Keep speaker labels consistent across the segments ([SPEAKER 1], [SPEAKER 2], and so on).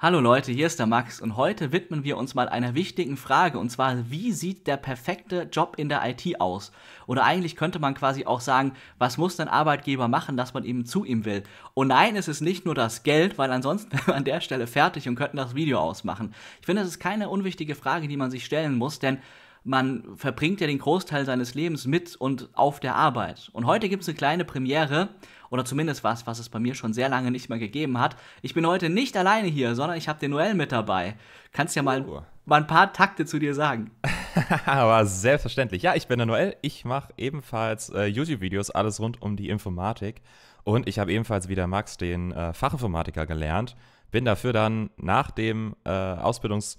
[SPEAKER 1] Hallo Leute, hier ist der Max und heute widmen wir uns mal einer wichtigen Frage und zwar, wie sieht der perfekte Job in der IT aus? Oder eigentlich könnte man quasi auch sagen, was muss ein Arbeitgeber machen, dass man eben zu ihm will? Und nein, es ist nicht nur das Geld, weil ansonsten wären wir an der Stelle fertig und könnten das Video ausmachen. Ich finde, es ist keine unwichtige Frage, die man sich stellen muss, denn man verbringt ja den Großteil seines Lebens mit und auf der Arbeit. Und heute gibt es eine kleine Premiere, oder zumindest was, was es bei mir schon sehr lange nicht mehr gegeben hat. Ich bin heute nicht alleine hier, sondern
[SPEAKER 2] ich habe den Noel mit dabei. Kannst ja mal, oh. mal ein paar Takte zu dir sagen. Aber selbstverständlich. Ja, ich bin der Noel. Ich mache ebenfalls äh, YouTube-Videos, alles rund um die Informatik. Und ich habe ebenfalls wieder Max den äh, Fachinformatiker gelernt. Bin dafür dann nach dem äh, Ausbildungs-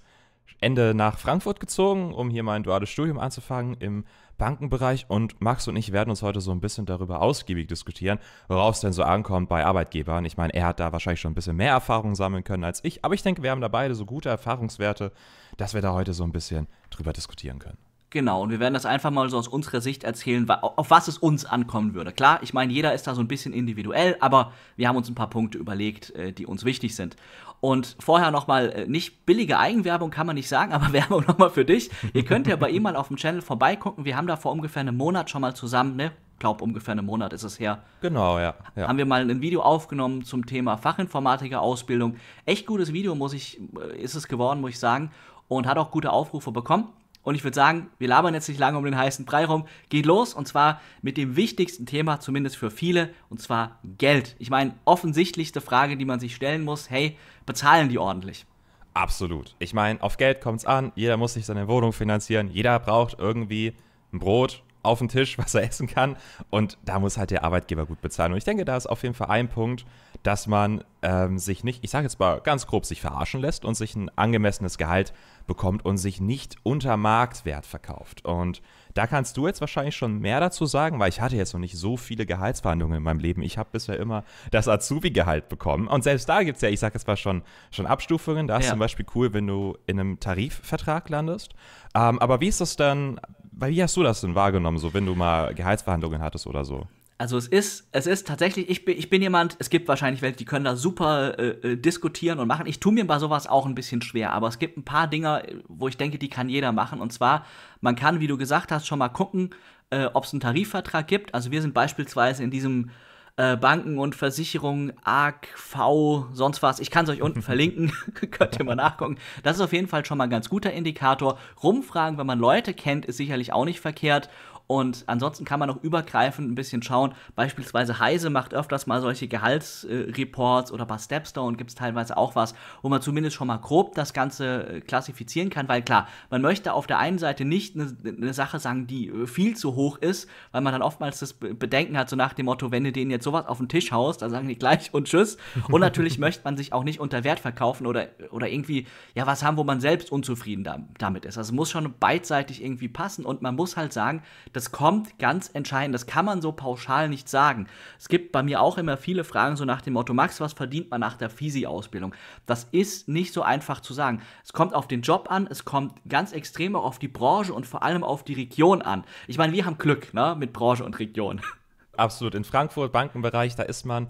[SPEAKER 2] Ende nach Frankfurt gezogen, um hier mein duales Studium anzufangen im Bankenbereich. Und Max und ich werden uns heute so ein bisschen darüber ausgiebig diskutieren, worauf es denn so ankommt bei Arbeitgebern. Ich meine, er hat da wahrscheinlich schon ein bisschen mehr Erfahrung sammeln können als ich, aber ich denke, wir haben da beide so gute Erfahrungswerte, dass wir da heute so ein bisschen drüber diskutieren können.
[SPEAKER 1] Genau, und wir werden das einfach mal so aus unserer Sicht erzählen, auf was es uns ankommen würde. Klar, ich meine, jeder ist da so ein bisschen individuell, aber wir haben uns ein paar Punkte überlegt, äh, die uns wichtig sind. Und vorher nochmal, äh, nicht billige Eigenwerbung kann man nicht sagen, aber Werbung nochmal für dich. Ihr könnt ja bei ihm mal auf dem Channel vorbeigucken. Wir haben da vor ungefähr einem Monat schon mal zusammen, ne? Ich glaube, ungefähr einen Monat ist es her. Genau, ja, ja, Haben wir mal ein Video aufgenommen zum Thema Fachinformatiker-Ausbildung. Echt gutes Video, muss ich, äh, ist es geworden, muss ich sagen. Und hat auch gute Aufrufe bekommen. Und ich würde sagen, wir labern jetzt nicht lange um den heißen Brei rum. Geht los und zwar mit dem wichtigsten Thema, zumindest für viele,
[SPEAKER 2] und zwar Geld. Ich meine, offensichtlichste Frage, die man sich stellen muss: hey, bezahlen die ordentlich? Absolut. Ich meine, auf Geld kommt es an. Jeder muss sich seine Wohnung finanzieren. Jeder braucht irgendwie ein Brot auf den Tisch, was er essen kann. Und da muss halt der Arbeitgeber gut bezahlen. Und ich denke, da ist auf jeden Fall ein Punkt, dass man ähm, sich nicht, ich sage jetzt mal ganz grob, sich verarschen lässt und sich ein angemessenes Gehalt bekommt und sich nicht unter Marktwert verkauft. Und da kannst du jetzt wahrscheinlich schon mehr dazu sagen, weil ich hatte jetzt noch nicht so viele Gehaltsverhandlungen in meinem Leben. Ich habe bisher immer das Azubi-Gehalt bekommen. Und selbst da gibt es ja, ich sage jetzt mal schon, schon Abstufungen. Da ist ja. zum Beispiel cool, wenn du in einem Tarifvertrag landest. Ähm, aber wie ist das dann wie hast du das denn wahrgenommen, so wenn du mal Gehaltsverhandlungen hattest oder so?
[SPEAKER 1] Also es ist, es ist tatsächlich, ich bin, ich bin jemand, es gibt wahrscheinlich welche, die können da super äh, äh, diskutieren und machen. Ich tue mir bei sowas auch ein bisschen schwer, aber es gibt ein paar Dinge, wo ich denke, die kann jeder machen. Und zwar, man kann, wie du gesagt hast, schon mal gucken, äh, ob es einen Tarifvertrag gibt. Also wir sind beispielsweise in diesem äh, Banken und Versicherungen, V, sonst was. Ich kann es euch unten verlinken, könnt ihr mal nachgucken. Das ist auf jeden Fall schon mal ein ganz guter Indikator. Rumfragen, wenn man Leute kennt, ist sicherlich auch nicht verkehrt. Und ansonsten kann man auch übergreifend ein bisschen schauen. Beispielsweise Heise macht öfters mal solche Gehaltsreports äh, oder bei Stepstone gibt es teilweise auch was, wo man zumindest schon mal grob das Ganze äh, klassifizieren kann, weil klar, man möchte auf der einen Seite nicht eine ne Sache sagen, die äh, viel zu hoch ist, weil man dann oftmals das Bedenken hat, so nach dem Motto, wenn du denen jetzt sowas auf den Tisch haust, dann sagen die gleich und tschüss. Und natürlich möchte man sich auch nicht unter Wert verkaufen oder, oder irgendwie, ja, was haben, wo man selbst unzufrieden da, damit ist. Also muss schon beidseitig irgendwie passen und man muss halt sagen, dass das kommt ganz entscheidend. Das kann man so pauschal nicht sagen. Es gibt bei mir auch immer viele Fragen so nach dem Motto, Max, was verdient man nach der Physi-Ausbildung? Das ist nicht so einfach zu sagen. Es kommt auf den Job an, es kommt ganz extrem auch auf die Branche und vor allem
[SPEAKER 2] auf die Region an. Ich meine, wir haben Glück ne, mit Branche und Region. Absolut. In Frankfurt, Bankenbereich, da ist man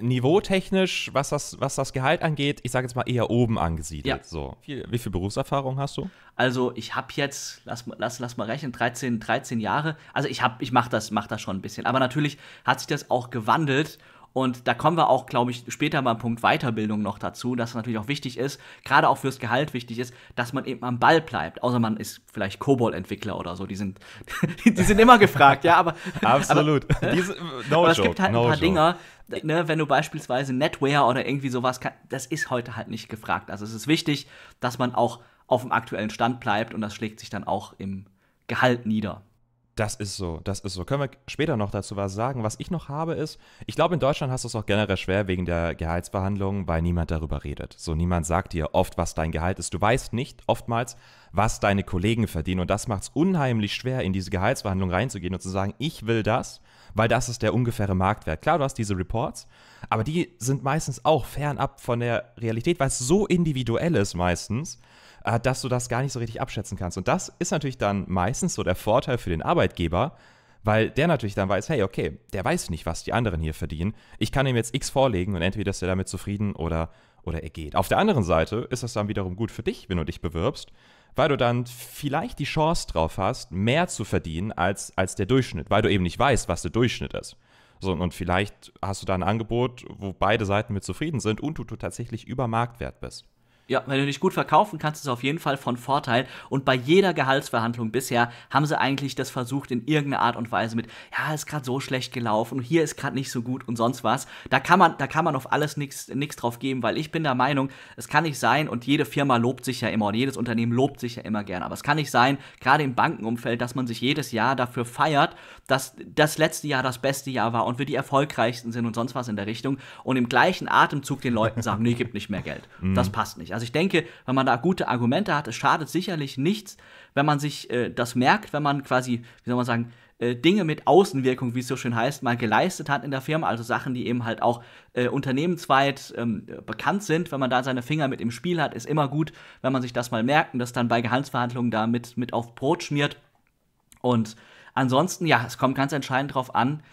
[SPEAKER 2] niveautechnisch, was das, was das Gehalt angeht, ich sage jetzt mal eher oben angesiedelt. Ja. So. Wie, wie, viel Berufserfahrung hast du? Also ich habe jetzt, lass, lass, lass mal
[SPEAKER 1] rechnen, 13, 13 Jahre. Also ich, ich mache das, mach das schon ein bisschen. Aber natürlich hat sich das auch gewandelt und da kommen wir auch, glaube ich, später beim Punkt Weiterbildung noch dazu, dass es natürlich auch wichtig ist, gerade auch fürs Gehalt wichtig ist, dass man eben am Ball bleibt. Außer man ist vielleicht kobol entwickler oder so. Die sind, die, sind immer gefragt, ja, aber. Absolut. Aber, äh, no aber joke, es gibt halt no ein paar joke. Dinger, ne, wenn du beispielsweise Netware oder irgendwie sowas kannst, das ist heute halt nicht gefragt. Also es ist wichtig, dass man auch auf dem aktuellen Stand bleibt und das schlägt sich dann auch im
[SPEAKER 2] Gehalt nieder. Das ist so, das ist so. Können wir später noch dazu was sagen? Was ich noch habe ist, ich glaube, in Deutschland hast du es auch generell schwer wegen der Gehaltsverhandlungen, weil niemand darüber redet. So, niemand sagt dir oft, was dein Gehalt ist. Du weißt nicht oftmals, was deine Kollegen verdienen. Und das macht es unheimlich schwer, in diese Gehaltsverhandlung reinzugehen und zu sagen, ich will das, weil das ist der ungefähre Marktwert. Klar, du hast diese Reports, aber die sind meistens auch fernab von der Realität, weil es so individuell ist meistens äh, dass du das gar nicht so richtig abschätzen kannst. Und das ist natürlich dann meistens so der Vorteil für den Arbeitgeber, weil der natürlich dann weiß, hey, okay, der weiß nicht, was die anderen hier verdienen. Ich kann ihm jetzt X vorlegen und entweder ist er damit zufrieden oder, oder er geht. Auf der anderen Seite ist das dann wiederum gut für dich, wenn du dich bewirbst, weil du dann vielleicht die Chance drauf hast, mehr zu verdienen als, als der Durchschnitt, weil du eben nicht weißt, was der Durchschnitt ist. So, und vielleicht hast du da ein Angebot, wo beide Seiten mit zufrieden sind und du, du tatsächlich über Marktwert bist.
[SPEAKER 1] Ja, wenn du dich gut verkaufen kannst, ist es auf jeden Fall von Vorteil. Und bei jeder Gehaltsverhandlung bisher haben sie eigentlich das versucht in irgendeiner Art und Weise mit, ja, ist gerade so schlecht gelaufen und hier ist gerade nicht so gut und sonst was. Da kann man, da kann man auf alles nichts drauf geben, weil ich bin der Meinung, es kann nicht sein und jede Firma lobt sich ja immer und jedes Unternehmen lobt sich ja immer gern. Aber es kann nicht sein, gerade im Bankenumfeld, dass man sich jedes Jahr dafür feiert, dass das letzte Jahr das beste Jahr war und wir die erfolgreichsten sind und sonst was in der Richtung und im gleichen Atemzug den Leuten sagen, nee, gibt nicht mehr Geld. Mhm. Das passt nicht. Also also ich denke, wenn man da gute Argumente hat, es schadet sicherlich nichts, wenn man sich äh, das merkt, wenn man quasi, wie soll man sagen, äh, Dinge mit Außenwirkung, wie es so schön heißt, mal geleistet hat in der Firma, also Sachen, die eben halt auch äh, unternehmensweit ähm, bekannt sind. Wenn man da seine Finger mit im Spiel hat, ist immer gut, wenn man sich das mal merkt und das dann bei Gehaltsverhandlungen da mit, mit auf Brot schmiert.
[SPEAKER 2] Und ansonsten, ja, es kommt ganz entscheidend darauf an,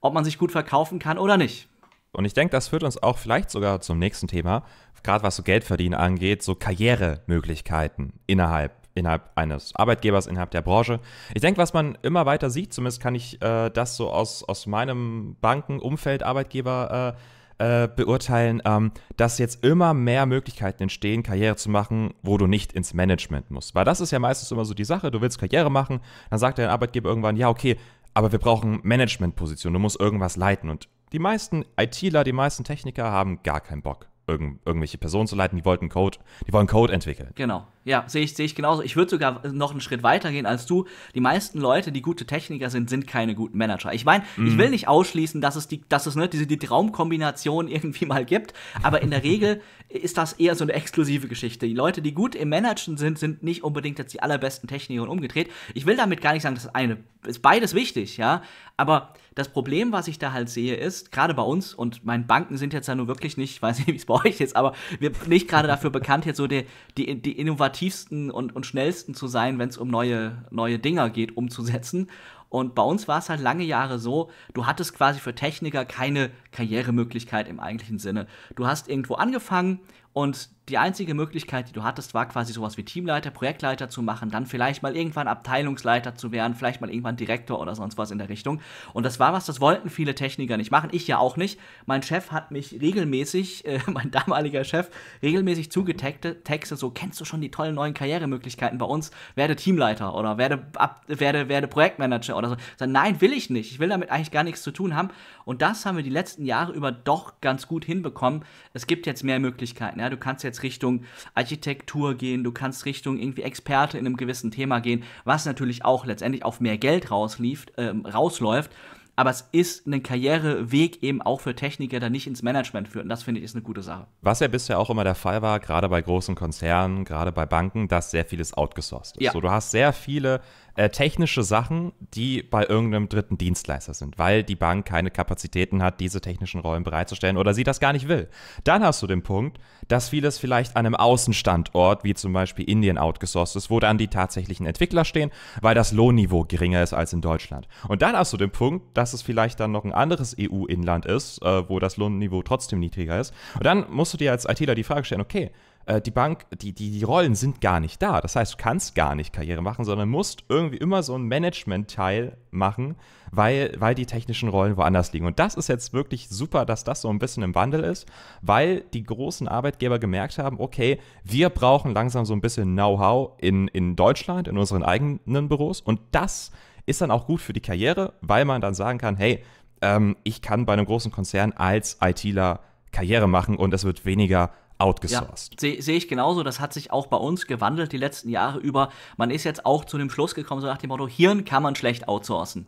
[SPEAKER 2] ob man sich gut verkaufen kann oder nicht. Und ich denke, das führt uns auch vielleicht sogar zum nächsten Thema, gerade was so Geldverdienen angeht, so Karrieremöglichkeiten innerhalb innerhalb eines Arbeitgebers, innerhalb der Branche. Ich denke, was man immer weiter sieht, zumindest kann ich äh, das so aus, aus meinem Bankenumfeld, Arbeitgeber äh, äh, beurteilen, ähm, dass jetzt immer mehr Möglichkeiten entstehen, Karriere zu machen, wo du nicht ins Management musst. Weil das ist ja meistens immer so die Sache, du willst Karriere machen, dann sagt dein Arbeitgeber irgendwann, ja, okay, aber wir brauchen Managementposition, du musst irgendwas leiten. Und die meisten ITler, die meisten Techniker haben gar keinen Bock, irgend, irgendwelche Personen zu leiten, die wollten Code, die wollen Code entwickeln.
[SPEAKER 1] Genau. Ja, sehe ich, seh ich genauso. Ich würde sogar noch einen Schritt weiter gehen als du. Die meisten Leute, die gute Techniker sind, sind keine guten Manager. Ich meine, mhm. ich will nicht ausschließen, dass es die, dass es ne, diese die Traumkombination irgendwie mal gibt, aber in der Regel ist das eher so eine exklusive Geschichte. Die Leute, die gut im Managen sind, sind nicht unbedingt jetzt die allerbesten Techniker und umgedreht. Ich will damit gar nicht sagen, dass das eine ist beides wichtig, ja, aber das Problem, was ich da halt sehe, ist, gerade bei uns, und meine Banken sind jetzt ja nur wirklich nicht, ich weiß nicht, wie es bei euch ist, aber wir sind nicht gerade dafür bekannt, jetzt so die, die, die innovativsten und, und schnellsten zu sein, wenn es um neue, neue Dinger geht, umzusetzen. Und bei uns war es halt lange Jahre so, du hattest quasi für Techniker keine Karrieremöglichkeit im eigentlichen Sinne. Du hast irgendwo angefangen und die einzige Möglichkeit, die du hattest, war quasi sowas wie Teamleiter, Projektleiter zu machen, dann vielleicht mal irgendwann Abteilungsleiter zu werden, vielleicht mal irgendwann Direktor oder sonst was in der Richtung. Und das war was, das wollten viele Techniker nicht machen, ich ja auch nicht. Mein Chef hat mich regelmäßig, äh, mein damaliger Chef, regelmäßig zugetextet, Texte, so kennst du schon die tollen neuen Karrieremöglichkeiten bei uns, werde Teamleiter oder werde, ab, werde, werde Projektmanager oder so. Sag, nein, will ich nicht, ich will damit eigentlich gar nichts zu tun haben. Und das haben wir die letzten Jahre über doch ganz gut hinbekommen. Es gibt jetzt mehr Möglichkeiten. Ja? du kannst jetzt Richtung Architektur gehen, du kannst Richtung irgendwie Experte in einem gewissen Thema gehen, was natürlich auch letztendlich auf mehr Geld rauslief, äh, rausläuft. Aber es ist ein Karriereweg eben auch für Techniker, der nicht ins Management führt. Und das finde ich ist eine gute Sache.
[SPEAKER 2] Was ja bisher auch immer der Fall war, gerade bei großen Konzernen, gerade bei Banken, dass sehr vieles outgesourced ist. Ja. So, du hast sehr viele äh, technische Sachen, die bei irgendeinem dritten Dienstleister sind, weil die Bank keine Kapazitäten hat, diese technischen Rollen bereitzustellen oder sie das gar nicht will. Dann hast du den Punkt, dass vieles vielleicht an einem Außenstandort, wie zum Beispiel Indien, outgesourced ist, wo dann die tatsächlichen Entwickler stehen, weil das Lohnniveau geringer ist als in Deutschland. Und dann hast du den Punkt, dass es vielleicht dann noch ein anderes EU-Inland ist, äh, wo das Lohnniveau trotzdem niedriger ist. Und dann musst du dir als ITler die Frage stellen, okay, äh, die Bank, die, die, die Rollen sind gar nicht da. Das heißt, du kannst gar nicht Karriere machen, sondern musst irgendwie immer so ein Management-Teil machen, weil, weil die technischen Rollen woanders liegen. Und das ist jetzt wirklich super, dass das so ein bisschen im Wandel ist, weil die großen Arbeitgeber gemerkt haben, okay, wir brauchen langsam so ein bisschen Know-how in, in Deutschland, in unseren eigenen Büros. Und das ist dann auch gut für die Karriere, weil man dann sagen kann, hey, ähm, ich kann bei einem großen Konzern als ITler Karriere machen und es wird weniger outgesourced.
[SPEAKER 1] Ja, Sehe seh ich genauso. Das hat sich auch bei uns gewandelt die letzten Jahre über. Man ist jetzt auch zu dem Schluss gekommen, so nach dem Motto, Hirn kann man schlecht outsourcen.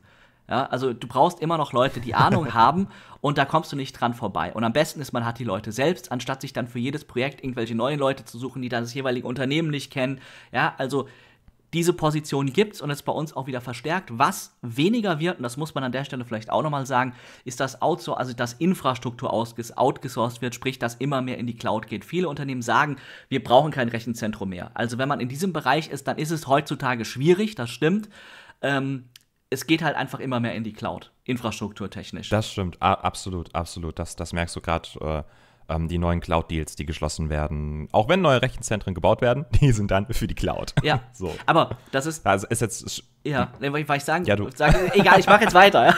[SPEAKER 1] Ja, also du brauchst immer noch Leute, die Ahnung haben und da kommst du nicht dran vorbei. Und am besten ist, man hat die Leute selbst, anstatt sich dann für jedes Projekt irgendwelche neuen Leute zu suchen, die dann das jeweilige Unternehmen nicht kennen. Ja, also diese Position gibt es und jetzt bei uns auch wieder verstärkt. Was weniger wird, und das muss man an der Stelle vielleicht auch nochmal sagen, ist, dass Outsour also dass Infrastruktur outgesourced wird, sprich, dass immer mehr in die Cloud geht. Viele Unternehmen sagen, wir brauchen kein Rechenzentrum mehr. Also wenn man in diesem Bereich ist, dann ist es heutzutage schwierig, das stimmt. Ähm, es geht halt einfach immer mehr in die Cloud, infrastrukturtechnisch.
[SPEAKER 2] Das stimmt, absolut, absolut. Das, das merkst du gerade. Äh ähm, die neuen Cloud-Deals, die geschlossen werden. Auch wenn neue Rechenzentren gebaut werden, die sind dann für die Cloud. Ja, so. aber das ist. Also ist jetzt. ja, weil ich sagen, ja, du. Sagen, egal, ich mache jetzt
[SPEAKER 1] weiter.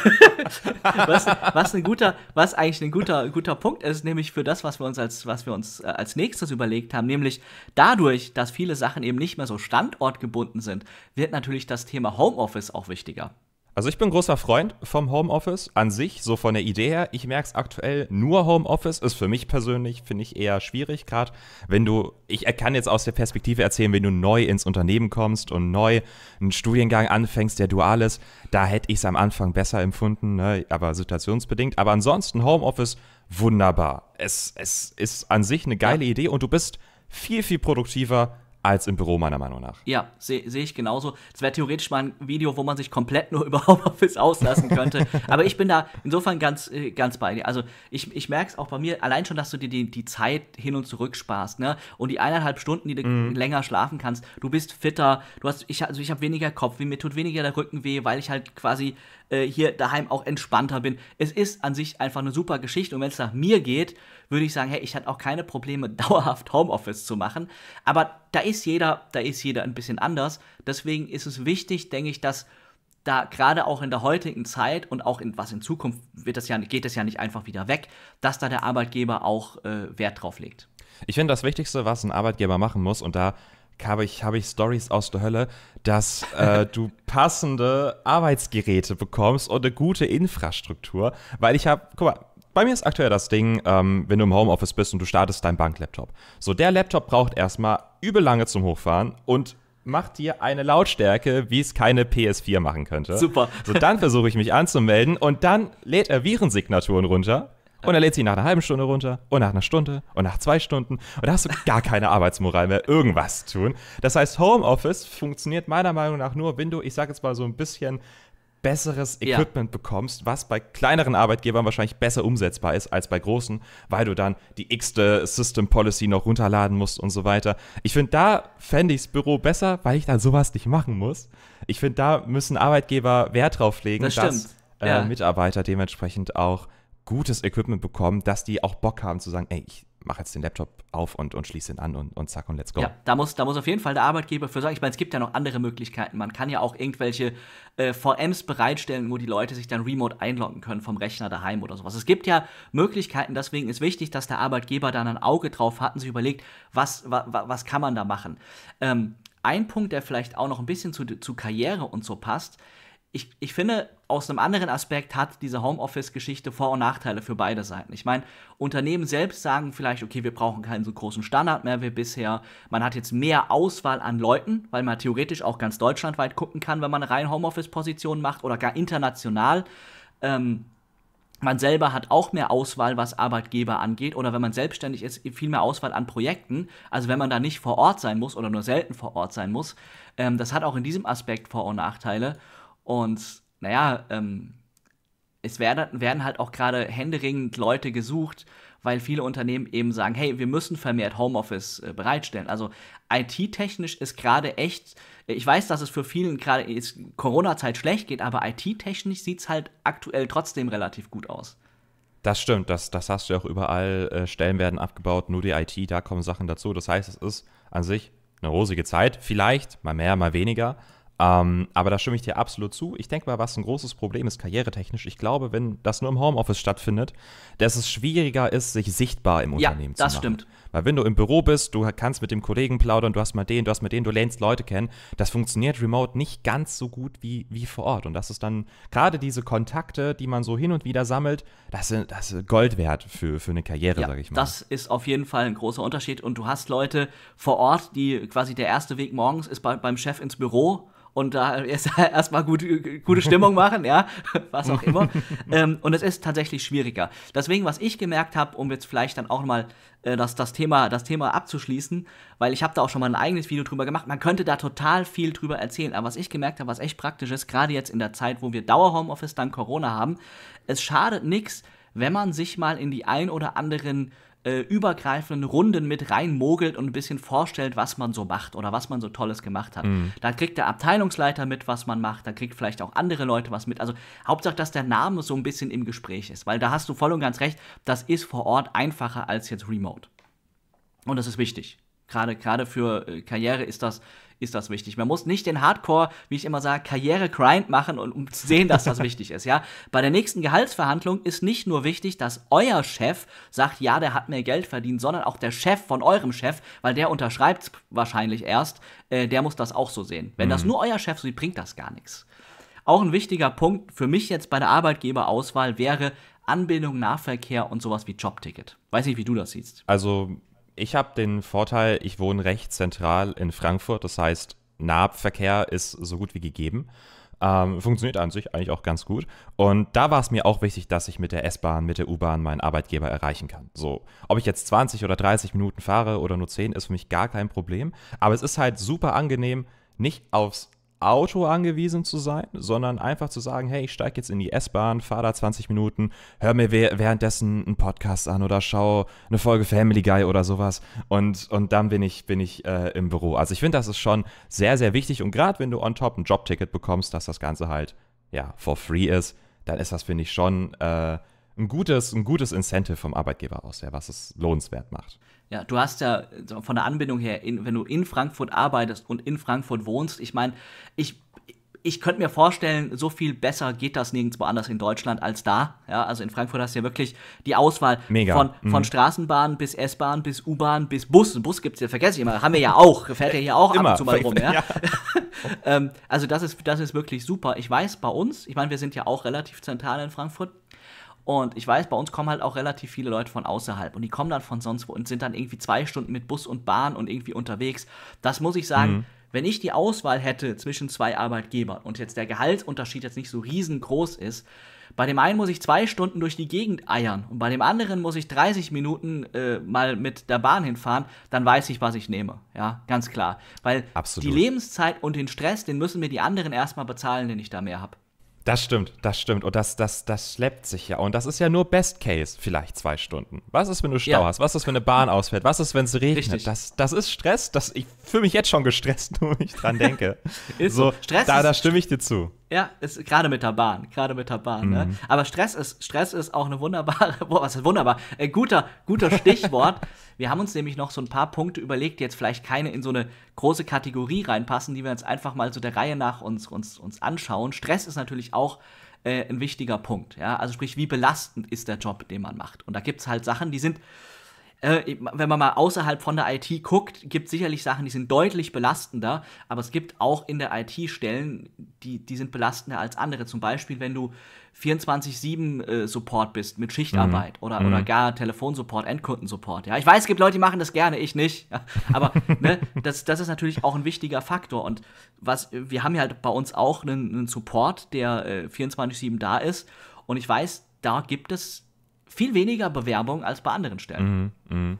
[SPEAKER 1] was, was, ein guter, was eigentlich ein guter, guter Punkt ist, nämlich für das, was wir uns als, was wir uns äh, als nächstes überlegt haben, nämlich dadurch, dass viele Sachen eben nicht mehr so standortgebunden sind, wird natürlich das Thema
[SPEAKER 2] Homeoffice auch wichtiger. Also ich bin großer Freund vom Homeoffice an sich, so von der Idee her. Ich merke es aktuell, nur Homeoffice ist für mich persönlich, finde ich, eher schwierig. Gerade wenn du, ich kann jetzt aus der Perspektive erzählen, wenn du neu ins Unternehmen kommst und neu einen Studiengang anfängst, der dual ist, da hätte ich es am Anfang besser empfunden, ne? aber situationsbedingt. Aber ansonsten Homeoffice wunderbar. Es, es ist an sich eine geile ja. Idee und du bist viel, viel produktiver, als im Büro, meiner Meinung nach.
[SPEAKER 1] Ja, sehe seh ich genauso. Es wäre theoretisch mal ein Video, wo man sich komplett nur über Homeoffice auslassen könnte. Aber ich bin da insofern ganz, äh, ganz bei dir. Also ich, ich merke es auch bei mir, allein schon, dass du dir die, die Zeit hin und zurück sparst, ne? Und die eineinhalb Stunden, die du mhm. länger schlafen kannst, du bist fitter, du hast, ich, also ich habe weniger Kopf, mir tut weniger der Rücken weh, weil ich halt quasi äh, hier daheim auch entspannter bin. Es ist an sich einfach eine super Geschichte und wenn es nach mir geht, würde ich sagen, hey, ich hatte auch keine Probleme, dauerhaft Homeoffice zu machen. Aber da ist jeder, da ist jeder ein bisschen anders. Deswegen ist es wichtig, denke ich, dass da gerade auch in der heutigen Zeit und auch in was in Zukunft wird das ja, geht das ja nicht einfach wieder weg, dass da der Arbeitgeber auch äh, Wert drauf legt.
[SPEAKER 2] Ich finde, das Wichtigste, was ein Arbeitgeber machen muss, und da habe ich, habe ich Stories aus der Hölle, dass äh, du passende Arbeitsgeräte bekommst und eine gute Infrastruktur. Weil ich habe, guck mal, bei mir ist aktuell das Ding, ähm, wenn du im Homeoffice bist und du startest deinen Banklaptop. So, der Laptop braucht erstmal übel lange zum Hochfahren und macht dir eine Lautstärke, wie es keine PS4 machen könnte. Super. So, dann versuche ich mich anzumelden und dann lädt er Virensignaturen runter und er lädt sie nach einer halben Stunde runter und nach einer Stunde und nach zwei Stunden. Und da hast du gar keine Arbeitsmoral mehr, irgendwas zu tun. Das heißt, Homeoffice funktioniert meiner Meinung nach nur, wenn du, ich sag jetzt mal so ein bisschen besseres Equipment ja. bekommst, was bei kleineren Arbeitgebern wahrscheinlich besser umsetzbar ist als bei großen, weil du dann die x-te System Policy noch runterladen musst und so weiter. Ich finde, da fände ich das Büro besser, weil ich da sowas nicht machen muss. Ich finde, da müssen Arbeitgeber Wert drauf legen, das dass äh, Mitarbeiter dementsprechend auch gutes Equipment bekommen, dass die auch Bock haben zu sagen, ey, ich mache jetzt den Laptop auf und, und schließe ihn an und, und zack und let's go. Ja,
[SPEAKER 1] da muss, da muss auf jeden Fall der Arbeitgeber für sagen. Ich meine, es gibt ja noch andere Möglichkeiten. Man kann ja auch irgendwelche äh, VMs bereitstellen, wo die Leute sich dann remote einloggen können vom Rechner daheim oder sowas. Es gibt ja Möglichkeiten, deswegen ist wichtig, dass der Arbeitgeber dann ein Auge drauf hat und sich überlegt, was, wa, was kann man da machen. Ähm, ein Punkt, der vielleicht auch noch ein bisschen zu, zu Karriere und so passt, ich, ich finde, aus einem anderen Aspekt hat diese Homeoffice-Geschichte Vor- und Nachteile für beide Seiten. Ich meine, Unternehmen selbst sagen vielleicht, okay, wir brauchen keinen so großen Standard mehr wie bisher. Man hat jetzt mehr Auswahl an Leuten, weil man theoretisch auch ganz deutschlandweit gucken kann, wenn man rein Homeoffice-Positionen macht oder gar international. Ähm, man selber hat auch mehr Auswahl, was Arbeitgeber angeht, oder wenn man selbstständig ist, viel mehr Auswahl an Projekten. Also wenn man da nicht vor Ort sein muss oder nur selten vor Ort sein muss, ähm, das hat auch in diesem Aspekt Vor- und Nachteile. Und naja, ähm, es werden, werden halt auch gerade händeringend Leute gesucht, weil viele Unternehmen eben sagen, hey, wir müssen vermehrt Homeoffice äh, bereitstellen. Also IT-technisch ist gerade echt, äh, ich weiß, dass es für vielen gerade Corona-Zeit schlecht geht, aber IT-technisch sieht es halt aktuell trotzdem relativ gut aus.
[SPEAKER 2] Das stimmt, das, das hast du ja auch überall, äh, Stellen werden abgebaut, nur die IT, da kommen Sachen dazu. Das heißt, es ist an sich eine rosige Zeit, vielleicht, mal mehr, mal weniger, ähm, aber da stimme ich dir absolut zu. Ich denke mal, was ein großes Problem ist, karrieretechnisch, ich glaube, wenn das nur im Homeoffice stattfindet, dass es schwieriger ist, sich sichtbar im Unternehmen ja, zu machen. Ja, das stimmt. Weil wenn du im Büro bist, du kannst mit dem Kollegen plaudern, du hast mal den, du hast mal den, du lernst Leute kennen. Das funktioniert remote nicht ganz so gut wie, wie vor Ort. Und das ist dann gerade diese Kontakte, die man so hin und wieder sammelt, das sind das ist Gold wert für, für eine Karriere, ja, sage ich mal.
[SPEAKER 1] Das ist auf jeden Fall ein großer Unterschied. Und du hast Leute vor Ort, die quasi der erste Weg morgens ist bei, beim Chef ins Büro und da erstmal gut, gute Stimmung machen, ja, was auch immer. ähm, und es ist tatsächlich schwieriger. Deswegen, was ich gemerkt habe, um jetzt vielleicht dann auch mal äh, das, das, Thema, das Thema abzuschließen, weil ich habe da auch schon mal ein eigenes Video drüber gemacht. Man könnte da total viel drüber erzählen, aber was ich gemerkt habe, was echt praktisch ist, gerade jetzt in der Zeit, wo wir Dauer-Homeoffice dank Corona haben, es schadet nichts, wenn man sich mal in die ein oder anderen äh, übergreifenden Runden mit reinmogelt und ein bisschen vorstellt, was man so macht oder was man so Tolles gemacht hat. Mhm. Da kriegt der Abteilungsleiter mit, was man macht, da kriegt vielleicht auch andere Leute was mit. Also Hauptsache, dass der Name so ein bisschen im Gespräch ist, weil da hast du voll und ganz recht, das ist vor Ort einfacher als jetzt remote. Und das ist wichtig. Gerade, für äh, Karriere ist das ist das wichtig. Man muss nicht den Hardcore, wie ich immer sage, Karriere-Grind machen, um zu sehen, dass das wichtig ist. Ja? Bei der nächsten Gehaltsverhandlung ist nicht nur wichtig, dass euer Chef sagt, ja, der hat mehr Geld verdient, sondern auch der Chef von eurem Chef, weil der unterschreibt wahrscheinlich erst, äh, der muss das auch so sehen. Wenn mhm. das nur euer Chef sieht, bringt das gar nichts. Auch ein wichtiger Punkt für mich jetzt bei der Arbeitgeberauswahl wäre Anbindung, Nahverkehr und sowas wie Jobticket.
[SPEAKER 2] Weiß nicht, wie du das siehst. Also ich habe den Vorteil, ich wohne recht zentral in Frankfurt. Das heißt, Nahverkehr ist so gut wie gegeben. Ähm, funktioniert an sich eigentlich auch ganz gut. Und da war es mir auch wichtig, dass ich mit der S-Bahn, mit der U-Bahn meinen Arbeitgeber erreichen kann. So, ob ich jetzt 20 oder 30 Minuten fahre oder nur 10, ist für mich gar kein Problem. Aber es ist halt super angenehm, nicht aufs Auto angewiesen zu sein, sondern einfach zu sagen, hey, ich steige jetzt in die S-Bahn, fahre da 20 Minuten, hör mir währenddessen einen Podcast an oder schau eine Folge Family Guy oder sowas und, und dann bin ich, bin ich äh, im Büro. Also ich finde, das ist schon sehr, sehr wichtig und gerade wenn du on top ein Jobticket bekommst, dass das Ganze halt, ja, for free ist, dann ist das, finde ich, schon äh, ein, gutes, ein gutes Incentive vom Arbeitgeber aus, ja, was es lohnenswert macht.
[SPEAKER 1] Ja, du hast ja von der Anbindung her, in, wenn du in Frankfurt arbeitest und in Frankfurt wohnst, ich meine, ich, ich könnte mir vorstellen, so viel besser geht das nirgendwo anders in Deutschland als da. Ja, also in Frankfurt hast du ja wirklich die Auswahl Mega. von, mhm. von mhm. Straßenbahn bis S-Bahn bis U-Bahn bis Bus. Ein Bus gibt's ja, vergesse ich immer, haben wir ja auch, fährt ja hier auch immer. ab und zu mal rum. Ja. ja. ähm, also das ist, das ist wirklich super. Ich weiß, bei uns, ich meine, wir sind ja auch relativ zentral in Frankfurt, und ich weiß, bei uns kommen halt auch relativ viele Leute von außerhalb und die kommen dann von sonst wo und sind dann irgendwie zwei Stunden mit Bus und Bahn und irgendwie unterwegs. Das muss ich sagen. Mhm. Wenn ich die Auswahl hätte zwischen zwei Arbeitgebern und jetzt der Gehaltsunterschied jetzt nicht so riesengroß ist, bei dem einen muss ich zwei Stunden durch die Gegend eiern und bei dem anderen muss ich 30 Minuten äh, mal mit der Bahn hinfahren, dann weiß ich, was ich nehme.
[SPEAKER 2] Ja, ganz klar. Weil Absolut. die
[SPEAKER 1] Lebenszeit und den Stress, den müssen mir die anderen erstmal bezahlen, den
[SPEAKER 2] ich da mehr habe. Das stimmt, das stimmt. Und das, das, das schleppt sich ja. Und das ist ja nur Best Case, vielleicht zwei Stunden. Was ist, wenn du Stau ja. hast? Was ist, wenn eine Bahn ausfällt? Was ist, wenn es regnet? Das, das ist Stress. Das, ich fühle mich jetzt schon gestresst, nur wenn ich dran denke. ist so. Stress da, da stimme ich dir zu.
[SPEAKER 1] Ja, ist gerade mit der Bahn, gerade mit der Bahn. Ne? Mhm. Ne? Aber Stress ist, Stress ist auch eine wunderbare, was ist wunderbar, äh, guter, guter Stichwort. wir haben uns nämlich noch so ein paar Punkte überlegt, die jetzt vielleicht keine in so eine große Kategorie reinpassen, die wir jetzt einfach mal so der Reihe nach uns, uns, uns anschauen. Stress ist natürlich auch äh, ein wichtiger Punkt. Ja? Also sprich, wie belastend ist der Job, den man macht. Und da gibt es halt Sachen, die sind äh, wenn man mal außerhalb von der IT guckt, gibt es sicherlich Sachen, die sind deutlich belastender, aber es gibt auch in der IT Stellen, die, die sind belastender als andere. Zum Beispiel, wenn du 24-7 äh, Support bist mit Schichtarbeit mhm. oder, mhm. oder gar Telefonsupport, Endkundensupport. Ja, ich weiß, es gibt Leute, die machen das gerne, ich nicht. Ja, aber ne, das, das ist natürlich auch ein wichtiger Faktor. Und was, wir haben ja halt bei uns auch einen, einen Support, der äh, 24-7 da ist. Und ich weiß, da gibt es viel weniger Bewerbung als bei anderen
[SPEAKER 2] Stellen. Mhm, mh.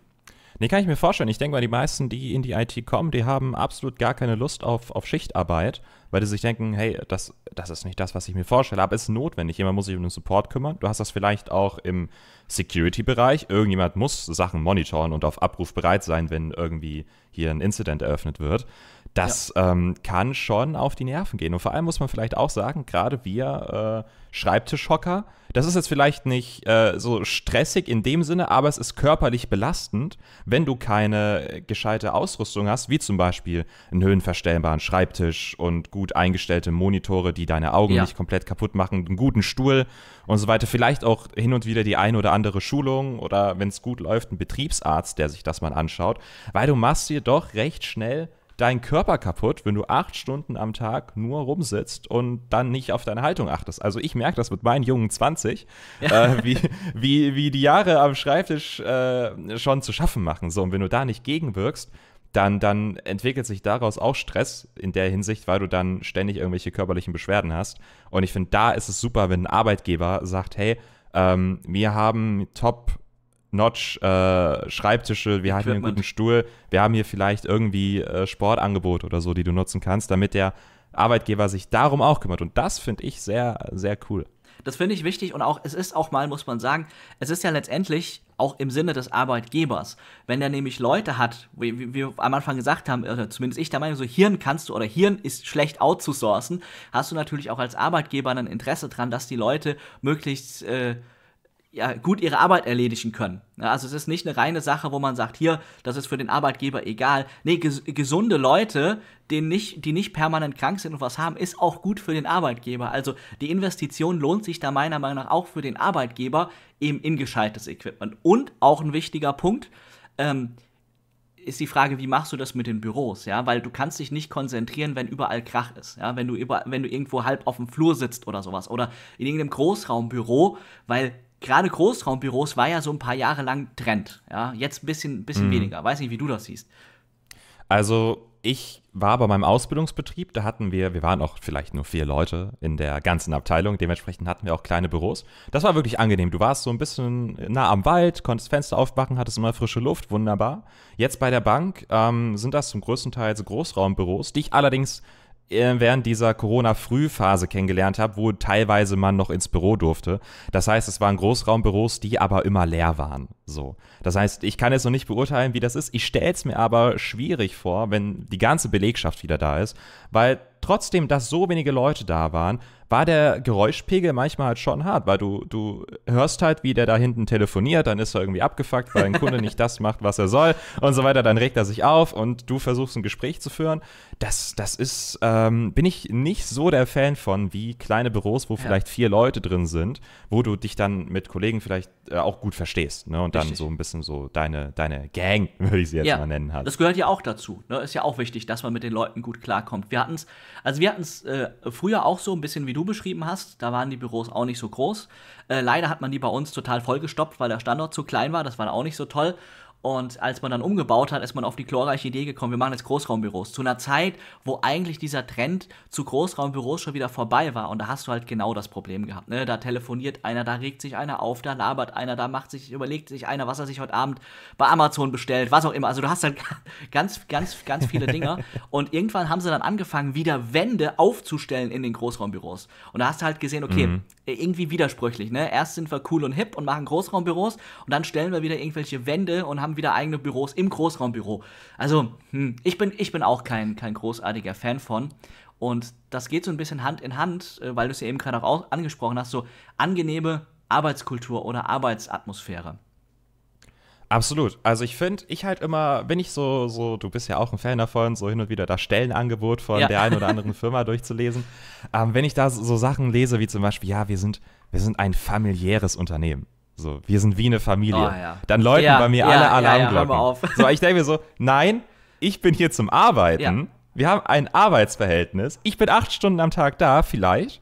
[SPEAKER 2] Nee, kann ich mir vorstellen. Ich denke mal, die meisten, die in die IT kommen, die haben absolut gar keine Lust auf, auf Schichtarbeit, weil die sich denken, hey, das, das ist nicht das, was ich mir vorstelle, aber es ist notwendig. Jemand muss sich um den Support kümmern. Du hast das vielleicht auch im Security-Bereich. Irgendjemand muss Sachen monitoren und auf Abruf bereit sein, wenn irgendwie hier ein Incident eröffnet wird. Das ja. ähm, kann schon auf die Nerven gehen. Und vor allem muss man vielleicht auch sagen, gerade wir äh, Schreibtischhocker, das ist jetzt vielleicht nicht äh, so stressig in dem Sinne, aber es ist körperlich belastend, wenn du keine gescheite Ausrüstung hast, wie zum Beispiel einen höhenverstellbaren Schreibtisch und gut eingestellte Monitore, die deine Augen ja. nicht komplett kaputt machen, einen guten Stuhl und so weiter. Vielleicht auch hin und wieder die eine oder andere Schulung oder wenn es gut läuft, ein Betriebsarzt, der sich das mal anschaut, weil du machst dir doch recht schnell dein Körper kaputt, wenn du acht Stunden am Tag nur rumsitzt und dann nicht auf deine Haltung achtest. Also ich merke das mit meinen jungen 20, ja. äh, wie, wie, wie die Jahre am Schreibtisch äh, schon zu schaffen machen. So, und wenn du da nicht gegenwirkst, dann, dann entwickelt sich daraus auch Stress in der Hinsicht, weil du dann ständig irgendwelche körperlichen Beschwerden hast. Und ich finde, da ist es super, wenn ein Arbeitgeber sagt, hey, ähm, wir haben Top Notch, äh, Schreibtische, wir haben hier einen guten Stuhl, wir haben hier vielleicht irgendwie äh, Sportangebote oder so, die du nutzen kannst, damit der Arbeitgeber sich darum auch kümmert. Und das finde ich sehr, sehr cool.
[SPEAKER 1] Das finde ich wichtig und auch, es ist auch mal, muss man sagen, es ist ja letztendlich auch im Sinne des Arbeitgebers. Wenn er nämlich Leute hat, wie, wie, wir am Anfang gesagt haben, oder zumindest ich der Meinung, so Hirn kannst du oder Hirn ist schlecht outzusourcen, hast du natürlich auch als Arbeitgeber ein Interesse daran, dass die Leute möglichst äh, ja, gut ihre Arbeit erledigen können. Ja, also es ist nicht eine reine Sache, wo man sagt, hier, das ist für den Arbeitgeber egal. Nee, ges gesunde Leute, die nicht, die nicht permanent krank sind und was haben, ist auch gut für den Arbeitgeber. Also die Investition lohnt sich da meiner Meinung nach auch für den Arbeitgeber eben in gescheites Equipment. Und auch ein wichtiger Punkt, ähm, ist die Frage, wie machst du das mit den Büros, ja? Weil du kannst dich nicht konzentrieren, wenn überall Krach ist, ja? Wenn du, über, wenn du irgendwo halb auf dem Flur sitzt oder sowas oder in irgendeinem Großraumbüro, weil gerade Großraumbüros war ja so ein paar Jahre lang Trend. Ja? Jetzt ein bisschen, bisschen mhm. weniger. Weiß nicht, wie du das siehst.
[SPEAKER 2] Also ich war bei meinem Ausbildungsbetrieb, da hatten wir, wir waren auch vielleicht nur vier Leute in der ganzen Abteilung, dementsprechend hatten wir auch kleine Büros. Das war wirklich angenehm. Du warst so ein bisschen nah am Wald, konntest Fenster aufmachen, hattest immer frische Luft, wunderbar. Jetzt bei der Bank ähm, sind das zum größten Teil so Großraumbüros, die ich allerdings äh, während dieser Corona-Frühphase kennengelernt habe, wo teilweise man noch ins Büro durfte. Das heißt, es waren Großraumbüros, die aber immer leer waren. So. Das heißt, ich kann jetzt noch nicht beurteilen, wie das ist. Ich stelle es mir aber schwierig vor, wenn die ganze Belegschaft wieder da ist, weil trotzdem, dass so wenige Leute da waren, war der Geräuschpegel manchmal halt schon hart, weil du, du hörst halt, wie der da hinten telefoniert, dann ist er irgendwie abgefuckt, weil ein Kunde nicht das macht, was er soll und so weiter, dann regt er sich auf und du versuchst ein Gespräch zu führen. Das, das ist, ähm, bin ich nicht so der Fan von, wie kleine Büros, wo ja. vielleicht vier Leute drin sind, wo du dich dann mit Kollegen vielleicht äh, auch gut verstehst ne? und Richtig. dann so ein bisschen so deine, deine Gang, würde ich sie jetzt ja. mal nennen, hast.
[SPEAKER 1] Das gehört ja auch dazu. Ne? Ist ja auch wichtig, dass man mit den Leuten gut klarkommt. Wir hatten es, also wir hatten es äh, früher auch so ein bisschen wie du du beschrieben hast, da waren die Büros auch nicht so groß. Äh, leider hat man die bei uns total vollgestopft, weil der Standort zu klein war. Das war auch nicht so toll. Und als man dann umgebaut hat, ist man auf die glorreiche Idee gekommen, wir machen jetzt Großraumbüros. Zu einer Zeit, wo eigentlich dieser Trend zu Großraumbüros schon wieder vorbei war. Und da hast du halt genau das Problem gehabt. Ne? Da telefoniert einer, da regt sich einer auf, da labert einer, da macht sich, überlegt sich einer, was er sich heute Abend bei Amazon bestellt, was auch immer. Also du hast dann halt ganz, ganz, ganz viele Dinge. Und irgendwann haben sie dann angefangen, wieder Wände aufzustellen in den Großraumbüros. Und da hast du halt gesehen, okay, mhm. irgendwie widersprüchlich. Ne? Erst sind wir cool und hip und machen Großraumbüros und dann stellen wir wieder irgendwelche Wände und haben haben wieder eigene Büros im Großraumbüro. Also, hm, ich, bin, ich bin auch kein, kein großartiger Fan von. Und das geht so ein bisschen Hand in Hand, äh, weil du es ja eben gerade auch angesprochen hast, so angenehme Arbeitskultur oder Arbeitsatmosphäre.
[SPEAKER 2] Absolut. Also ich finde, ich halt immer, wenn ich so, so, du bist ja auch ein Fan davon, so hin und wieder das Stellenangebot von ja. der einen oder anderen Firma durchzulesen. Ähm, wenn ich da so Sachen lese, wie zum Beispiel, ja, wir sind, wir sind ein familiäres Unternehmen. So, wir sind wie eine Familie. Oh, ja. Dann läuten ja, bei mir ja, alle Alarmglocken. So, ich denke mir so, nein, ich bin hier zum Arbeiten. Wir haben ein Arbeitsverhältnis. Ich bin acht Stunden am Tag da, vielleicht.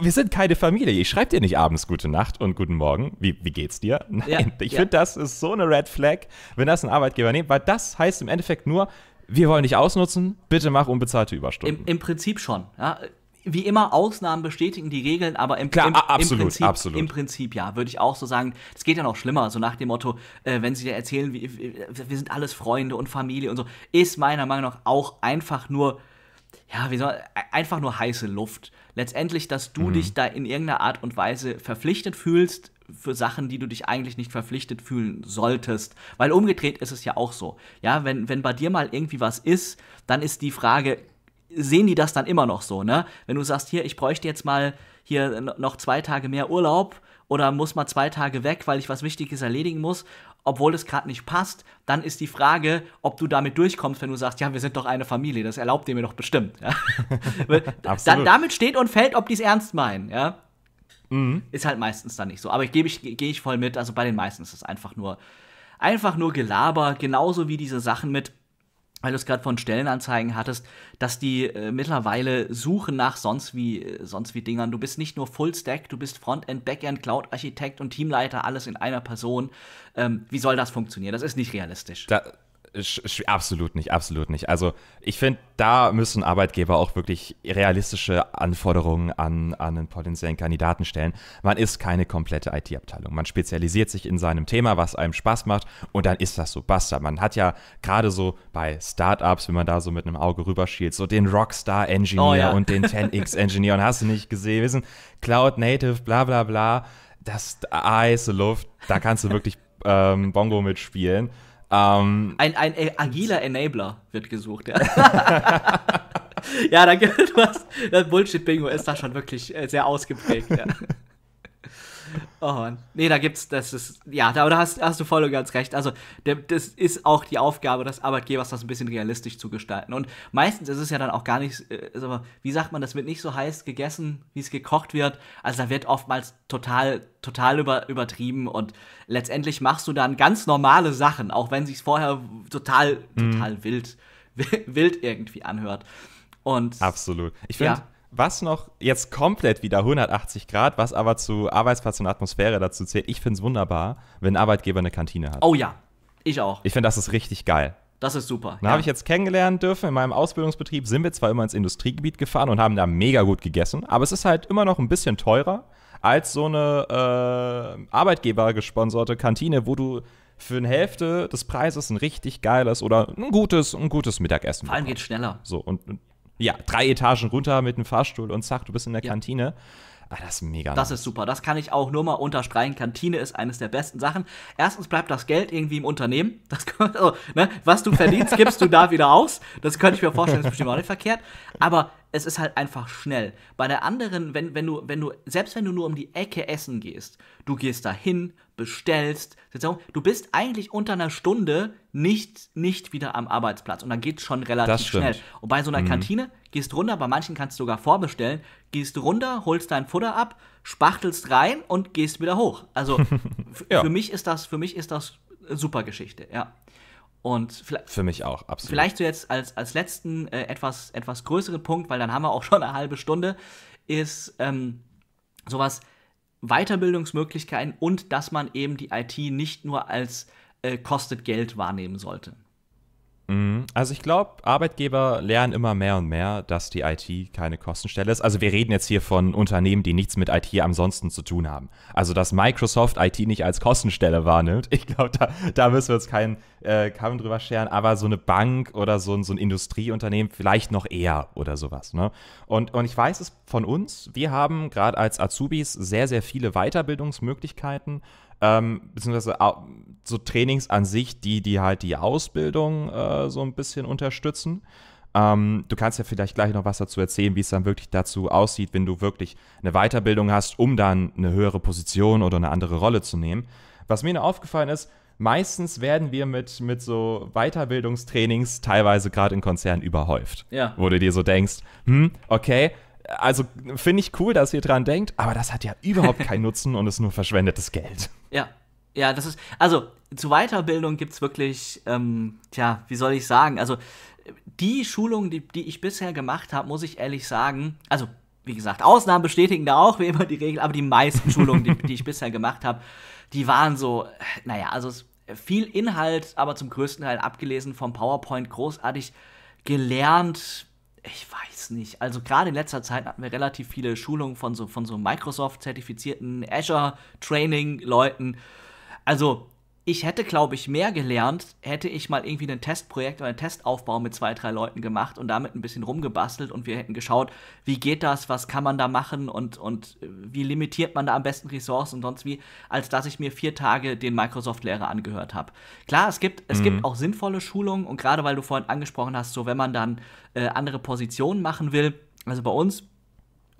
[SPEAKER 2] Wir sind keine Familie. Ich schreibe dir nicht abends gute Nacht und guten Morgen. Wie, wie geht's dir? Nein, ich finde, das ist so eine Red Flag, wenn das ein Arbeitgeber nimmt, weil das heißt im Endeffekt nur, wir wollen dich ausnutzen, bitte mach unbezahlte Überstunden. Im, im Prinzip schon. Ja,
[SPEAKER 1] wie immer, Ausnahmen bestätigen die Regeln, aber im, Klar, im, absolut, im, Prinzip, absolut. im Prinzip ja, würde ich auch so sagen. Es geht ja noch schlimmer, so nach dem Motto, äh, wenn sie dir erzählen, wie, wir sind alles Freunde und Familie und so, ist meiner Meinung nach auch einfach nur, ja, wie soll, e-, einfach nur heiße Luft. Letztendlich, dass du mhm. dich da in irgendeiner Art und Weise verpflichtet fühlst, für Sachen, die du dich eigentlich nicht verpflichtet fühlen solltest. Weil umgedreht ist es ja auch so. Ja, wenn, wenn bei dir mal irgendwie was ist, dann ist die Frage, sehen die das dann immer noch so, ne? Wenn du sagst, hier, ich bräuchte jetzt mal hier noch zwei Tage mehr Urlaub oder muss mal zwei Tage weg, weil ich was Wichtiges erledigen muss, obwohl das gerade nicht passt, dann ist die Frage, ob du damit durchkommst, wenn du sagst, ja, wir sind doch eine Familie, das erlaubt ihr mir doch bestimmt. Ja? dann, damit steht und fällt, ob die es ernst meinen, ja. Mhm. Ist halt meistens dann nicht so. Aber ich gebe ich, gehe ich voll mit. Also bei den meisten ist es einfach nur, einfach nur Gelaber, genauso wie diese Sachen mit, weil du es gerade von Stellenanzeigen hattest, dass die äh, mittlerweile suchen nach sonst wie, äh, sonst wie Dingern. Du bist nicht nur Full-Stack, du bist Frontend, Backend, Cloud-Architekt und Teamleiter, alles in einer Person. Ähm, wie soll das funktionieren? Das ist nicht realistisch.
[SPEAKER 2] Da, Absolut nicht, absolut nicht. Also ich finde, da müssen Arbeitgeber auch wirklich realistische Anforderungen an, an einen potenziellen Kandidaten stellen. Man ist keine komplette IT-Abteilung. Man spezialisiert sich in seinem Thema, was einem Spaß macht und dann ist das so, basta. Man hat ja gerade so bei Startups, wenn man da so mit einem Auge rüberschielt, so den Rockstar-Engineer oh, ja. und den 10X-Engineer und hast du nicht gesehen, wir sind Cloud-Native, bla bla bla, das heiße Luft, da kannst du wirklich ähm, Bongo mitspielen. Ähm,
[SPEAKER 1] ein, ein agiler Enabler wird gesucht, ja. ja, danke. Du hast, das Bullshit-Bingo ist da schon wirklich äh, sehr ausgeprägt, ja. Oh Mann. Nee, da gibt's, das ist, ja, da, da hast, hast, du voll und ganz recht. Also, das ist auch die Aufgabe des Arbeitgebers, das ein bisschen realistisch zu gestalten. Und meistens ist es ja dann auch gar nicht, also, wie sagt man, das wird nicht so heiß gegessen, wie es gekocht wird. Also, da wird oftmals total, total über, übertrieben und letztendlich machst du dann ganz normale Sachen, auch wenn sich's vorher total, mhm. total mhm. wild,
[SPEAKER 2] wild irgendwie anhört. Und. Absolut. Ich finde. Ja was noch jetzt komplett wieder 180 Grad, was aber zu Arbeitsplatz und Atmosphäre dazu zählt. Ich finde es wunderbar, wenn ein Arbeitgeber eine Kantine hat. Oh ja, ich auch. Ich finde, das ist richtig geil. Das ist super. Da ja. habe ich jetzt kennengelernt dürfen. In meinem Ausbildungsbetrieb sind wir zwar immer ins Industriegebiet gefahren und haben da mega gut gegessen, aber es ist halt immer noch ein bisschen teurer als so eine äh, Arbeitgebergesponserte Kantine, wo du für eine Hälfte des Preises ein richtig geiles oder ein gutes, ein gutes Mittagessen. Vor allem geht es schneller. So, und, und ja, drei Etagen runter mit einem Fahrstuhl und zack, du bist in der ja. Kantine. Ah, das ist mega. Das
[SPEAKER 1] ist super. Das kann ich auch nur mal unterstreichen. Kantine ist eines der besten Sachen. Erstens bleibt das Geld irgendwie im Unternehmen. Das, also, ne, was du verdienst, gibst du da wieder aus. Das könnte ich mir vorstellen, ist bestimmt auch nicht verkehrt. Aber es ist halt einfach schnell. Bei der anderen, wenn, wenn du, wenn du, selbst wenn du nur um die Ecke essen gehst, du gehst dahin, bestellst, du bist eigentlich unter einer Stunde nicht, nicht wieder am Arbeitsplatz. Und dann geht es schon relativ schnell. Und bei so einer mhm. Kantine gehst runter, bei manchen kannst du sogar vorbestellen, gehst runter, holst dein Futter ab, spachtelst rein und gehst wieder hoch. Also ja. für mich ist das, für mich ist das super Geschichte, ja. Und vielleicht, Für mich auch, absolut. Vielleicht so jetzt als, als letzten äh, etwas, etwas größeren Punkt, weil dann haben wir auch schon eine halbe Stunde, ist ähm, sowas Weiterbildungsmöglichkeiten und dass man eben die IT nicht nur als äh, kostet Geld wahrnehmen sollte.
[SPEAKER 2] Mhm. Also ich glaube, Arbeitgeber lernen immer mehr und mehr, dass die IT keine Kostenstelle ist. Also wir reden jetzt hier von Unternehmen, die nichts mit IT ansonsten zu tun haben. Also dass Microsoft IT nicht als Kostenstelle wahrnimmt, ich glaube, da, da, müssen wir uns keinen äh, kann man drüber scheren, aber so eine Bank oder so ein, so ein Industrieunternehmen vielleicht noch eher oder sowas. Ne? Und, und ich weiß es von uns, wir haben gerade als Azubis sehr, sehr viele Weiterbildungsmöglichkeiten. Ähm, beziehungsweise so Trainings an sich, die, die halt die Ausbildung äh, so ein bisschen unterstützen. Ähm, du kannst ja vielleicht gleich noch was dazu erzählen, wie es dann wirklich dazu aussieht, wenn du wirklich eine Weiterbildung hast, um dann eine höhere Position oder eine andere Rolle zu nehmen. Was mir nur aufgefallen ist, meistens werden wir mit, mit so Weiterbildungstrainings teilweise gerade in Konzernen überhäuft. Ja. Wo du dir so denkst, hm, okay, also finde ich cool, dass ihr dran denkt, aber das hat ja überhaupt keinen Nutzen und ist nur verschwendetes Geld.
[SPEAKER 1] Ja, ja, das ist, also zu Weiterbildung gibt es wirklich, ähm, tja, wie soll ich sagen, also die Schulungen, die, die ich bisher gemacht habe, muss ich ehrlich sagen, also wie gesagt, Ausnahmen bestätigen da auch wie immer die Regel, aber die meisten Schulungen, die, die ich bisher gemacht habe, die waren so, naja, also viel Inhalt, aber zum größten Teil abgelesen vom PowerPoint, großartig gelernt. Ich weiß nicht. Also gerade in letzter Zeit hatten wir relativ viele Schulungen von so, von so Microsoft-zertifizierten Azure-Training-Leuten. Also ich hätte, glaube ich, mehr gelernt, hätte ich mal irgendwie ein Testprojekt oder einen Testaufbau mit zwei, drei Leuten gemacht und damit ein bisschen rumgebastelt und wir hätten geschaut, wie geht das, was kann man da machen und, und äh, wie limitiert man da am besten Ressourcen und sonst wie, als dass ich mir vier Tage den Microsoft-Lehrer angehört habe. Klar, es gibt, es gibt mhm. auch sinnvolle Schulungen und gerade weil du vorhin angesprochen hast, so wenn man dann äh, andere Positionen machen will, also bei uns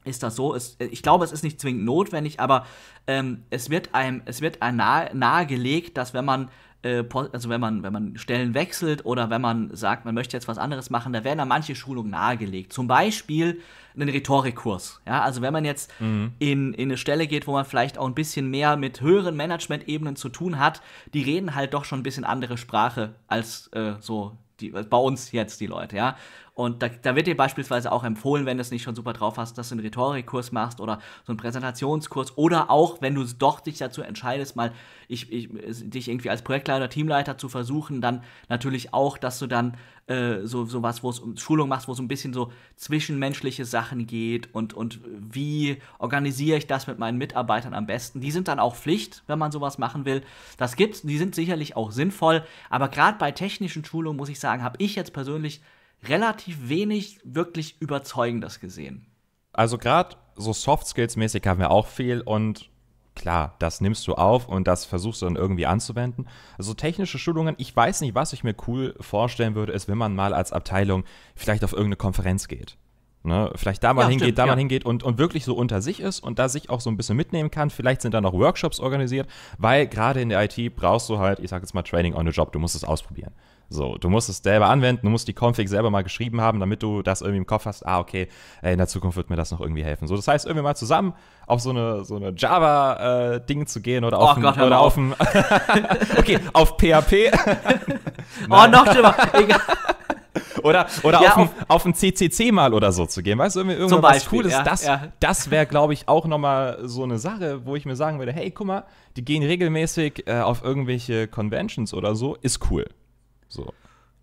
[SPEAKER 1] ist das so. Es, äh, ich glaube, es ist nicht zwingend notwendig, aber ähm, es wird einem, es wird einem nahe, nahegelegt, dass wenn man äh, also wenn man, wenn man Stellen wechselt oder wenn man sagt, man möchte jetzt was anderes machen, da werden da manche Schulungen nahegelegt. Zum Beispiel einen Rhetorikkurs. Ja, also wenn man jetzt mhm. in, in eine Stelle geht, wo man vielleicht auch ein bisschen mehr mit höheren Management-Ebenen zu tun hat, die reden halt doch schon ein bisschen andere Sprache als äh, so die, bei uns jetzt die Leute, ja. Und da, da, wird dir beispielsweise auch empfohlen, wenn du es nicht schon super drauf hast, dass du einen Rhetorikkurs machst oder so einen Präsentationskurs oder auch, wenn du doch dich dazu entscheidest, mal ich, ich, dich irgendwie als Projektleiter, Teamleiter zu versuchen, dann natürlich auch, dass du dann äh, so, so was, wo es um Schulung machst, wo es ein bisschen so zwischenmenschliche Sachen geht und, und wie organisiere ich das mit meinen Mitarbeitern am besten. Die sind dann auch Pflicht, wenn man sowas machen will. Das gibt's, die sind sicherlich auch sinnvoll, aber gerade bei technischen Schulungen muss ich sagen, habe ich jetzt persönlich relativ wenig wirklich Überzeugendes gesehen.
[SPEAKER 2] Also gerade so Soft Skills mäßig haben wir auch viel und klar, das nimmst du auf und das versuchst du dann irgendwie anzuwenden. Also technische Schulungen, ich weiß nicht, was ich mir cool vorstellen würde, ist, wenn man mal als Abteilung vielleicht auf irgendeine Konferenz geht. Ne? Vielleicht da mal ja, hingeht, stimmt, da ja. mal hingeht und, und wirklich so unter sich ist und da sich auch so ein bisschen mitnehmen kann. Vielleicht sind da noch Workshops organisiert, weil gerade in der IT brauchst du halt, ich sag jetzt mal, Training on the Job, du musst es ausprobieren. So, du musst es selber anwenden, du musst die Config selber mal geschrieben haben, damit du das irgendwie im Kopf hast, ah, okay, äh, in der Zukunft wird mir das noch irgendwie helfen. So, das heißt, irgendwie mal zusammen auf so eine, so eine Java-Ding äh, zu gehen oder oh auf, oh, ein, Gott, oder auf. ein okay, auf PHP. oh, noch schlimmer. Egal. Oder, oder ja, auf, auf, auf, ein CCC mal oder so zu gehen. Weißt du, irgendwie irgendwas Beispiel, Cooles. Ja, das ja. das wäre, glaube ich, auch nochmal so eine Sache, wo ich mir sagen würde, hey, guck mal, die gehen regelmäßig äh, auf irgendwelche Conventions oder so. Ist cool. So.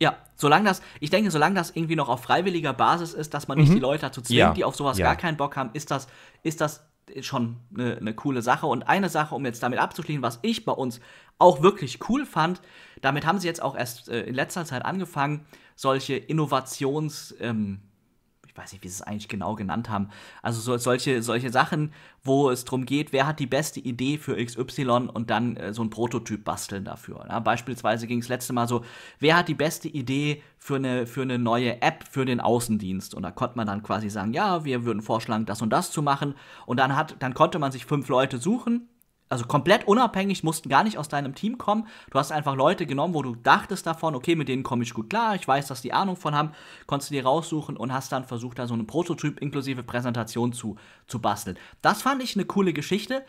[SPEAKER 1] Ja, solange das, ich denke, solange das irgendwie noch auf freiwilliger Basis ist, dass man nicht mhm. die Leute dazu zwingt, ja. die auf sowas ja. gar keinen Bock haben, ist das, ist das schon eine, eine coole Sache. Und eine Sache, um jetzt damit abzuschließen, was ich bei uns auch wirklich cool fand, damit haben sie jetzt auch erst äh, in letzter Zeit angefangen, solche Innovations- ähm, ich weiß nicht, wie sie es eigentlich genau genannt haben. Also so, solche, solche Sachen, wo es darum geht, wer hat die beste Idee für XY und dann äh, so ein Prototyp basteln dafür. Ne? Beispielsweise ging es letzte Mal so, wer hat die beste Idee für eine, für eine neue App für den Außendienst? Und da konnte man dann quasi sagen, ja, wir würden vorschlagen, das und das zu machen. Und dann hat, dann konnte man sich fünf Leute suchen also komplett unabhängig, mussten gar nicht aus deinem Team kommen. Du hast einfach Leute genommen, wo du dachtest davon, okay, mit denen komme ich gut klar, ich weiß, dass die Ahnung von haben, konntest du dir raussuchen und hast dann versucht, da so einen Prototyp inklusive Präsentation zu, zu basteln. Das fand ich eine coole Geschichte.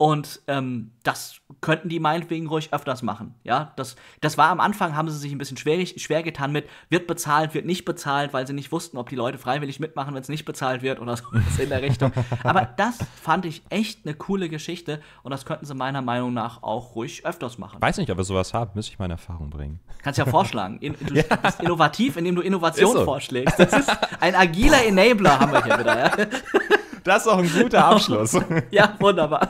[SPEAKER 1] Und ähm, das könnten die meinetwegen ruhig öfters machen. Ja, das, das war am Anfang, haben sie sich ein bisschen schwierig, schwer getan mit, wird bezahlt, wird nicht bezahlt, weil sie nicht wussten, ob die Leute freiwillig mitmachen, wenn es nicht bezahlt wird oder so in der Richtung. Aber das fand ich echt eine coole Geschichte und das könnten sie meiner Meinung nach auch ruhig öfters machen.
[SPEAKER 2] weiß nicht, ob wir sowas haben, müsste ich meine Erfahrung bringen. Kannst ja vorschlagen.
[SPEAKER 1] In, du ja. bist innovativ, indem du Innovation so. vorschlägst. Das ist ein agiler Enabler, haben wir hier wieder. Ja? Das ist auch ein guter Abschluss. ja, wunderbar.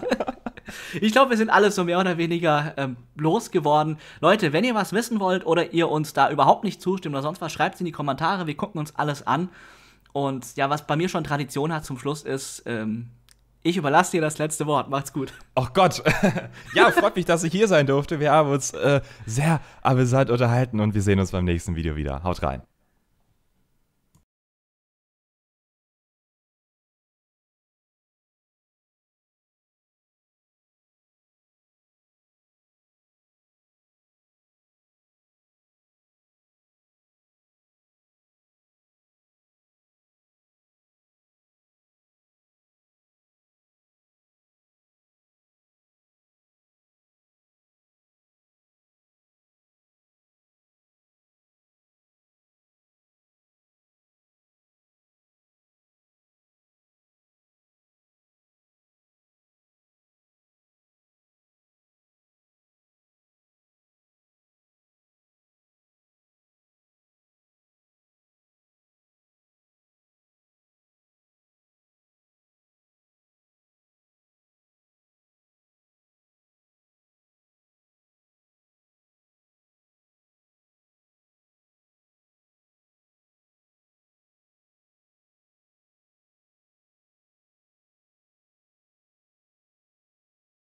[SPEAKER 1] Ich glaube, wir sind alle so mehr oder weniger ähm, losgeworden. Leute, wenn ihr was wissen wollt oder ihr uns da überhaupt nicht zustimmt oder sonst was, schreibt es in die Kommentare. Wir gucken uns alles an. Und ja, was bei mir schon Tradition hat zum Schluss ist, ähm, ich überlasse dir das letzte Wort. Macht's gut. Oh Gott.
[SPEAKER 2] ja, freut mich, dass ich hier sein durfte. Wir haben uns äh, sehr amüsant unterhalten und wir sehen uns beim nächsten Video wieder. Haut rein.